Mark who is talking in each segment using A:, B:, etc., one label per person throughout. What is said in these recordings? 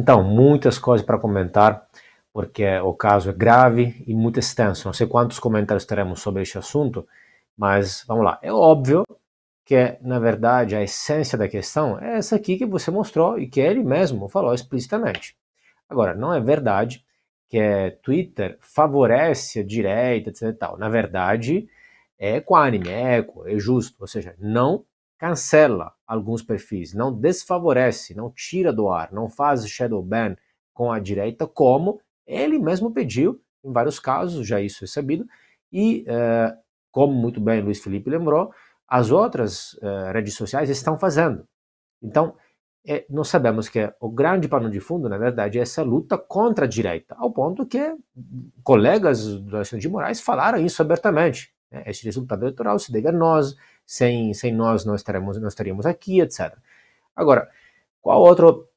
A: Então, muitas coisas para comentar, porque o caso é grave e muito extenso. Não sei quantos comentários teremos sobre este assunto, mas vamos lá. É óbvio que, na verdade, a essência da questão é essa aqui que você mostrou e que ele mesmo falou explicitamente. Agora, não é verdade que Twitter favorece a direita, etc. Tal. Na verdade, é equânime, é eco, é justo, ou seja, não cancela alguns perfis, não desfavorece, não tira do ar, não faz shadow ban com a direita, como ele mesmo pediu em vários casos, já isso é sabido, e eh, como muito bem Luiz Felipe lembrou, as outras eh, redes sociais estão fazendo. Então, é, nós sabemos que o grande pano de fundo, na verdade, é essa luta contra a direita, ao ponto que colegas do Alexandre de Moraes falaram isso abertamente. Né? resultado eleitoral se deve a nós, sem, sem nós não estaremos, não estaríamos aqui, etc. Agora, qual outro,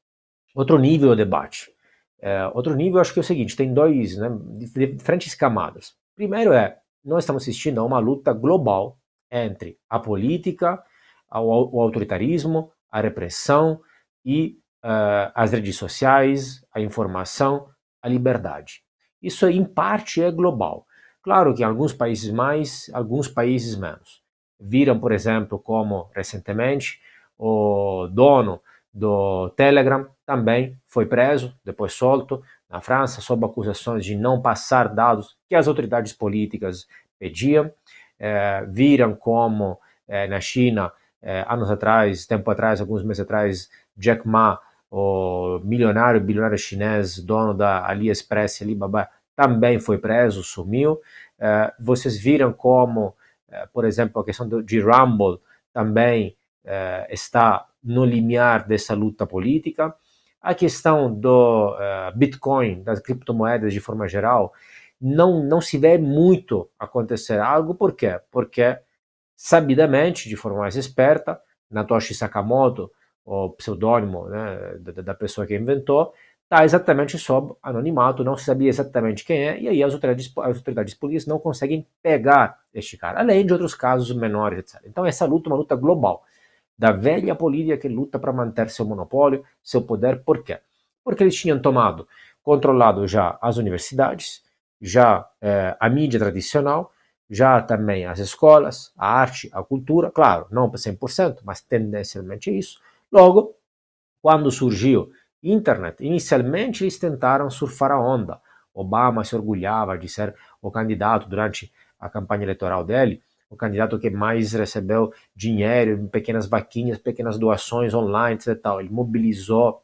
A: outro nível de é debate? É, outro nível, acho que é o seguinte, tem dois, né, diferentes camadas. Primeiro é, nós estamos assistindo a uma luta global entre a política, o autoritarismo, a repressão e uh, as redes sociais, a informação, a liberdade. Isso, em parte, é global. Claro que alguns países mais, alguns países menos viram, por exemplo, como recentemente o dono do Telegram também foi preso, depois solto na França, sob acusações de não passar dados que as autoridades políticas pediam. É, viram como é, na China, é, anos atrás, tempo atrás, alguns meses atrás, Jack Ma, o milionário, bilionário chinês, dono da AliExpress Alibaba, também foi preso, sumiu. vocês viram como eh, por exemplo, a questão do, de Rumble também eh, está no limiar dessa luta política. A questão do eh, Bitcoin, das criptomoedas de forma geral, não, não se vê muito acontecer algo, por quê? Porque, sabidamente, de forma mais esperta, Natoshi Sakamoto, o pseudônimo né, da, da pessoa que inventou, está exatamente sob anonimato, não se sabia exatamente quem é, e aí as autoridades, as autoridades políticas não conseguem pegar este cara, além de outros casos menores, etc. Então essa luta é uma luta global, da velha polícia que luta para manter seu monopólio, seu poder, por quê? Porque eles tinham tomado, controlado já as universidades, já eh, a mídia tradicional, já também as escolas, a arte, a cultura, claro, não 100%, mas tendencialmente isso. Logo, quando surgiu Internet. Inicialmente, eles tentaram surfar a onda. Obama se orgulhava de ser o candidato durante a campanha eleitoral dele, o candidato que mais recebeu dinheiro, pequenas vaquinhas, pequenas doações online, etc. Tal. Ele mobilizou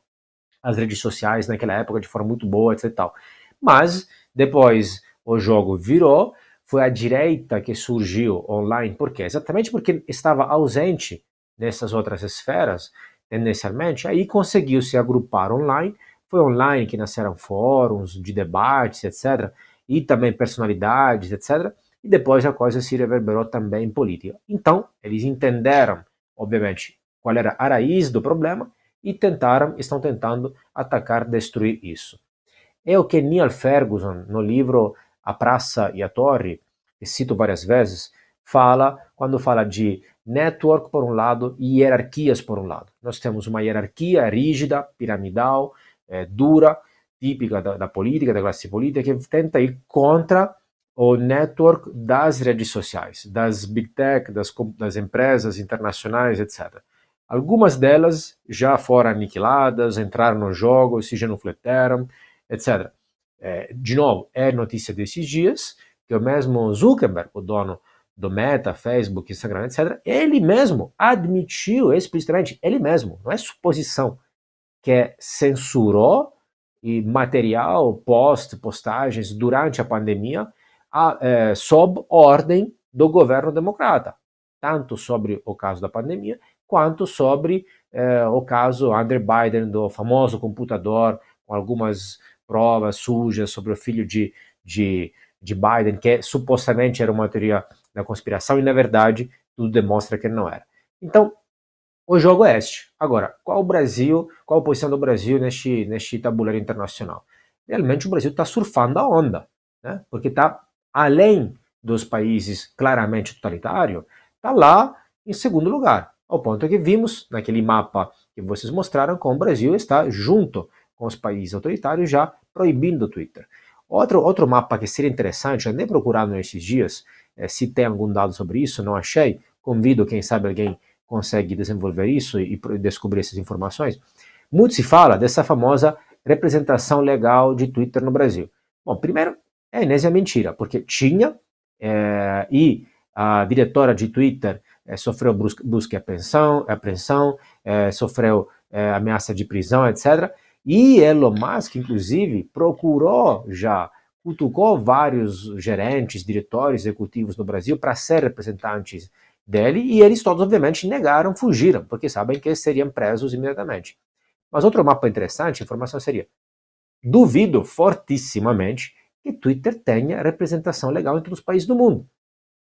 A: as redes sociais naquela época de forma muito boa, etc. Tal. Mas depois o jogo virou, foi a direita que surgiu online, por quê? Exatamente porque estava ausente nessas outras esferas, tendencialmente, aí conseguiu se agrupar online. Foi online que nasceram fóruns de debates, etc., e também personalidades, etc. E depois a coisa se reverberou também em política. Então, eles entenderam, obviamente, qual era a raiz do problema e tentaram, estão tentando atacar, destruir isso. É o que Neil Ferguson, no livro A Praça e a Torre, que cito várias vezes, fala quando fala de network por um lado e hierarquias por um lado. Nós temos uma hierarquia rígida, piramidal, é, dura, típica da, da, política, da classe política, que tenta ir contra o network das redes sociais, das big tech, das, das empresas internacionais, etc. Algumas delas já foram aniquiladas, entraram no jogo, se genufleteram, etc. É, eh, de novo, é notícia desses dias que o mesmo Zuckerberg, o dono do Meta, Facebook, Instagram, etc., ele mesmo admitiu explicitamente, ele mesmo, não é suposição, que censurou e material, post, postagens durante a pandemia, a, é, sob ordem do governo democrata, tanto sobre o caso da pandemia, quanto sobre é, o caso Andrew Biden, do famoso computador, com algumas provas sujas sobre o filho de, de, de Biden, que supostamente era uma teoria da conspiração e, na verdade, tudo demonstra que ele não era. Então, o jogo é este. Agora, qual o Brasil, qual a posição do Brasil neste, neste tabuleiro internacional? Realmente o Brasil está surfando a onda, né? porque está além dos países claramente totalitários, está lá em segundo lugar, ao ponto que vimos naquele mapa que vocês mostraram como o Brasil está junto com os países autoritários já proibindo o Twitter. Outro, outro mapa que seria interessante, andei procurando esses dias, é, se tem algum dado sobre isso, não achei. Convido, quem sabe alguém consegue desenvolver isso e, e descobrir essas informações. Muito se fala dessa famosa representação legal de Twitter no Brasil. Bom, primeiro, é inésia mentira, porque tinha é, e a diretora de Twitter é, sofreu busca e apreensão, apreensão sofreu ameaça de prisão, etc. E Elon Musk, inclusive, procurou já, cutucou vários gerentes, diretórios executivos no Brasil para ser representantes dele e eles todos, obviamente, negaram, fugiram, porque sabem que seriam presos imediatamente. Mas outro mapa interessante, informação seria: duvido fortissimamente que Twitter tenha representação legal em todos os países do mundo.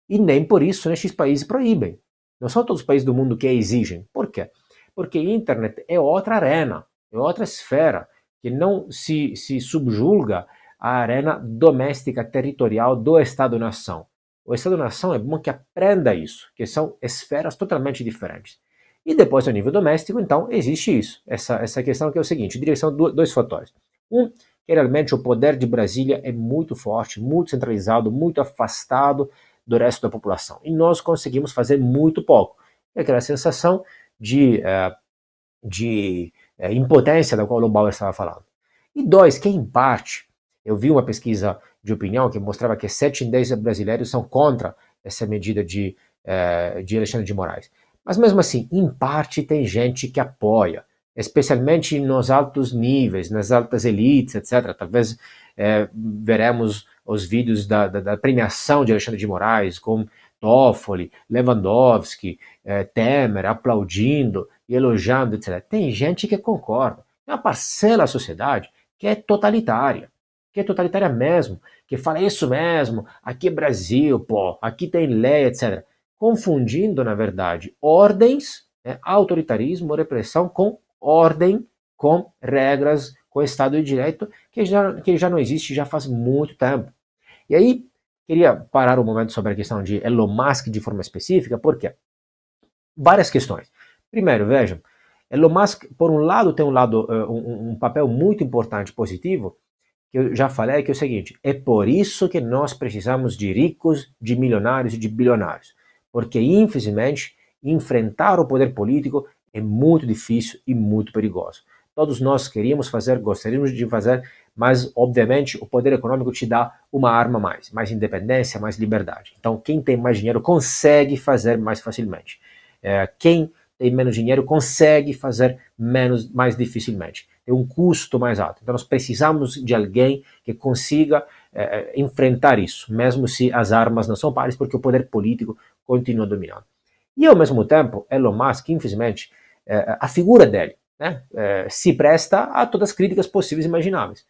A: E nem por isso nestes países proíbem. Não são todos os países do mundo que exigem. Por quê? Porque a internet é outra arena é outra esfera que não se, se subjulga à arena doméstica territorial do Estado-nação. O Estado-nação é bom que aprenda isso, que são esferas totalmente diferentes. E depois, a nível doméstico, então, existe isso, essa, essa questão que é o seguinte, direção do, dois fatores. Um, que realmente o poder de Brasília é muito forte, muito centralizado, muito afastado do resto da população. E nós conseguimos fazer muito pouco. É aquela sensação de, eh, de é, impotência da qual o Bauer estava falando. E dois, quem é parte? eu vi uma pesquisa de opinião que mostrava que 7 em 10 brasileiros são contra essa medida de, é, de Alexandre de Moraes. Mas mesmo assim, em parte tem gente que apoia, especialmente nos altos níveis, nas altas elites, etc. Talvez é, veremos os vídeos da, da, da, premiação de Alexandre de Moraes com Toffoli, Lewandowski, eh, Temer aplaudindo e elogiando, etc. Tem gente que concorda. Tem uma parcela da sociedade que é totalitária, que é totalitária mesmo, que fala isso mesmo, aqui é Brasil, pô, aqui tem lei, etc. Confundindo, na verdade, ordens, né, autoritarismo, repressão com ordem, com regras, com Estado de Direito, que já, que já não existe já faz muito tempo. E aí, Queria parar um momento sobre a questão de Elon Musk de forma específica, porque Várias questões. Primeiro, vejam, Elon Musk, por um lado, tem um, lado, eh, um, um papel muito importante positivo, que eu já falei, que é o seguinte, é por isso que nós precisamos de ricos, de milionários e de bilionários. Porque, infelizmente, enfrentar o poder político é muito difícil e muito perigoso. Todos nós queríamos fazer, gostaríamos de fazer mas obviamente o poder econômico te dá uma arma a mais, mais independência, mais liberdade. Então, quem tem mais dinheiro consegue fazer mais facilmente. É, quem tem menos dinheiro consegue fazer menos, mais dificilmente. Tem um custo mais alto. Então, nós precisamos de alguém que consiga é, é, enfrentar isso, mesmo se as armas não são pares, porque o poder político continua dominando. E ao mesmo tempo, Elon Musk, infelizmente, é, a figura dele né, é, se presta a todas as críticas possíveis e imagináveis.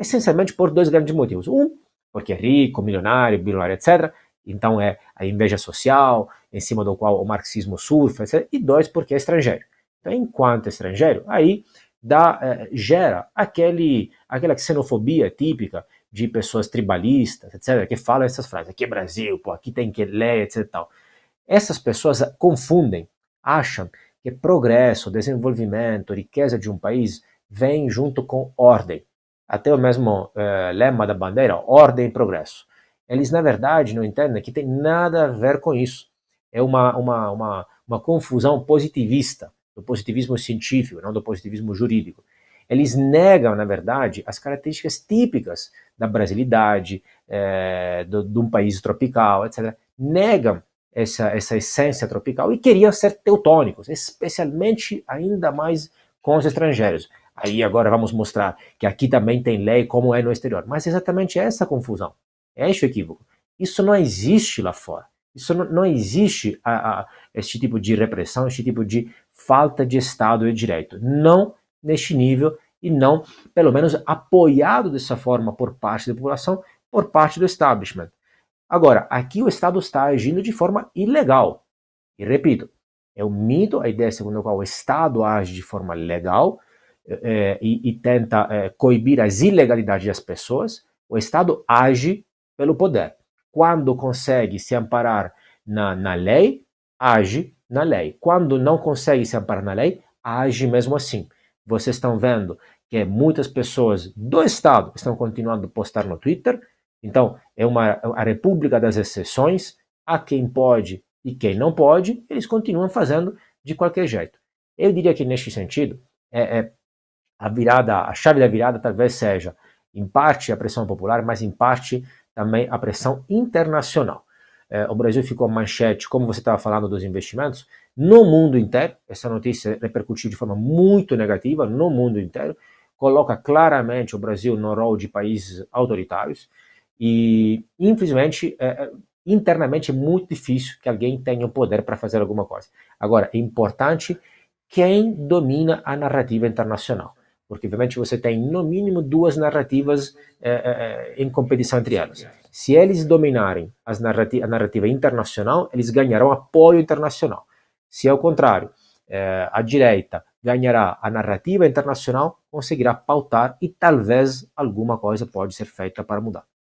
A: Essencialmente por dois grandes motivos. Um, porque é rico, milionário, bilionário, etc. Então é a inveja social, em cima do qual o marxismo surfa, etc. E dois, porque é estrangeiro. Então, enquanto é estrangeiro, aí dá, é, gera aquele, aquela xenofobia típica de pessoas tribalistas, etc., que falam essas frases, aqui é Brasil, pô, aqui tem que ler, etc. Tal. Essas pessoas confundem, acham que progresso, desenvolvimento, riqueza de um país vem junto com ordem até o mesmo eh, lema da bandeira, ordem e progresso. Eles, na verdade, não entendem que tem nada a ver com isso. É uma, uma, uma, uma confusão positivista, do positivismo científico, não do positivismo jurídico. Eles negam, na verdade, as características típicas da brasilidade, é, do, de um país tropical, etc. Negam essa, essa essência tropical e queriam ser teutônicos, especialmente ainda mais com os estrangeiros. Aí agora vamos mostrar que aqui também tem lei como é no exterior. Mas é exatamente essa confusão, é esse equívoco. Isso não existe lá fora. Isso não, não existe a, a, este tipo de repressão, este tipo de falta de Estado e Direito. Não neste nível e não, pelo menos, apoiado dessa forma por parte da população, por parte do establishment. Agora, aqui o Estado está agindo de forma ilegal. E repito, é um mito a ideia segundo a qual o Estado age de forma legal, é, e, e, tenta é, coibir as ilegalidades das pessoas, o Estado age pelo poder. Quando consegue se amparar na, na lei, age na lei. Quando não consegue se amparar na lei, age mesmo assim. Vocês estão vendo que muitas pessoas do Estado estão continuando a postar no Twitter. Então, é uma a república das exceções. A quem pode e quem não pode, eles continuam fazendo de qualquer jeito. Eu diria que, neste sentido, é, é a virada, a chave da virada talvez seja, em parte, a pressão popular, mas em parte também a pressão internacional. É, o Brasil ficou manchete, como você estava falando, dos investimentos, no mundo inteiro. Essa notícia repercutiu de forma muito negativa no mundo inteiro, coloca claramente o Brasil no rol de países autoritários e, infelizmente, é, é internamente é muito difícil que alguém tenha o poder para fazer alguma coisa. Agora, é importante quem domina a narrativa internacional porque obviamente você tem no mínimo duas narrativas eh, eh, eh, em competição entre elas. Se eles dominarem as narrativa, a narrativa internacional, eles ganharão apoio internacional. Se ao contrário, a direita ganhará a narrativa internacional, conseguirá pautar e talvez alguma coisa pode ser feita para mudar.